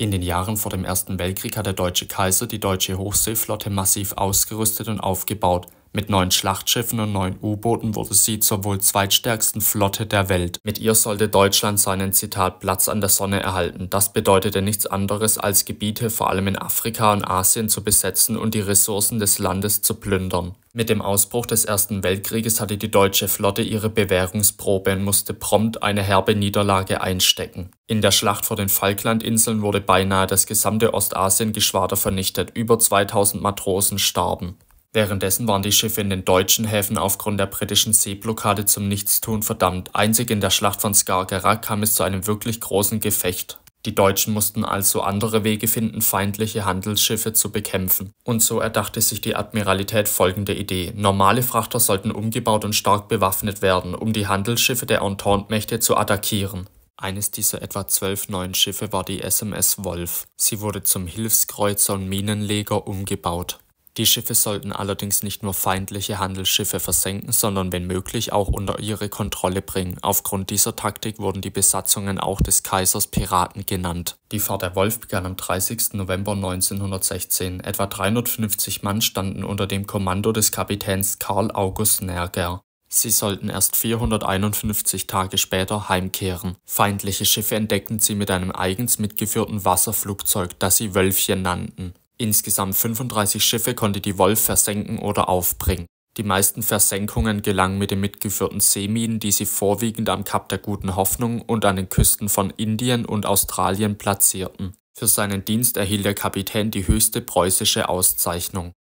In den Jahren vor dem Ersten Weltkrieg hat der deutsche Kaiser die deutsche Hochseeflotte massiv ausgerüstet und aufgebaut. Mit neun Schlachtschiffen und neun U-Booten wurde sie zur wohl zweitstärksten Flotte der Welt. Mit ihr sollte Deutschland seinen Zitat Platz an der Sonne erhalten. Das bedeutete nichts anderes als Gebiete vor allem in Afrika und Asien zu besetzen und die Ressourcen des Landes zu plündern. Mit dem Ausbruch des Ersten Weltkrieges hatte die deutsche Flotte ihre Bewährungsprobe und musste prompt eine herbe Niederlage einstecken. In der Schlacht vor den Falklandinseln wurde beinahe das gesamte Ostasien-Geschwader vernichtet, über 2000 Matrosen starben. Währenddessen waren die Schiffe in den deutschen Häfen aufgrund der britischen Seeblockade zum Nichtstun verdammt. Einzig in der Schlacht von Skagerrak kam es zu einem wirklich großen Gefecht. Die Deutschen mussten also andere Wege finden, feindliche Handelsschiffe zu bekämpfen. Und so erdachte sich die Admiralität folgende Idee. Normale Frachter sollten umgebaut und stark bewaffnet werden, um die Handelsschiffe der Entente-Mächte zu attackieren. Eines dieser etwa zwölf neuen Schiffe war die SMS Wolf. Sie wurde zum Hilfskreuzer und Minenleger umgebaut. Die Schiffe sollten allerdings nicht nur feindliche Handelsschiffe versenken, sondern wenn möglich auch unter ihre Kontrolle bringen. Aufgrund dieser Taktik wurden die Besatzungen auch des Kaisers Piraten genannt. Die Fahrt der Wolf begann am 30. November 1916. Etwa 350 Mann standen unter dem Kommando des Kapitäns Karl August Nerger. Sie sollten erst 451 Tage später heimkehren. Feindliche Schiffe entdeckten sie mit einem eigens mitgeführten Wasserflugzeug, das sie Wölfchen nannten. Insgesamt 35 Schiffe konnte die Wolf versenken oder aufbringen. Die meisten Versenkungen gelangen mit den mitgeführten Seeminen, die sie vorwiegend am Kap der Guten Hoffnung und an den Küsten von Indien und Australien platzierten. Für seinen Dienst erhielt der Kapitän die höchste preußische Auszeichnung.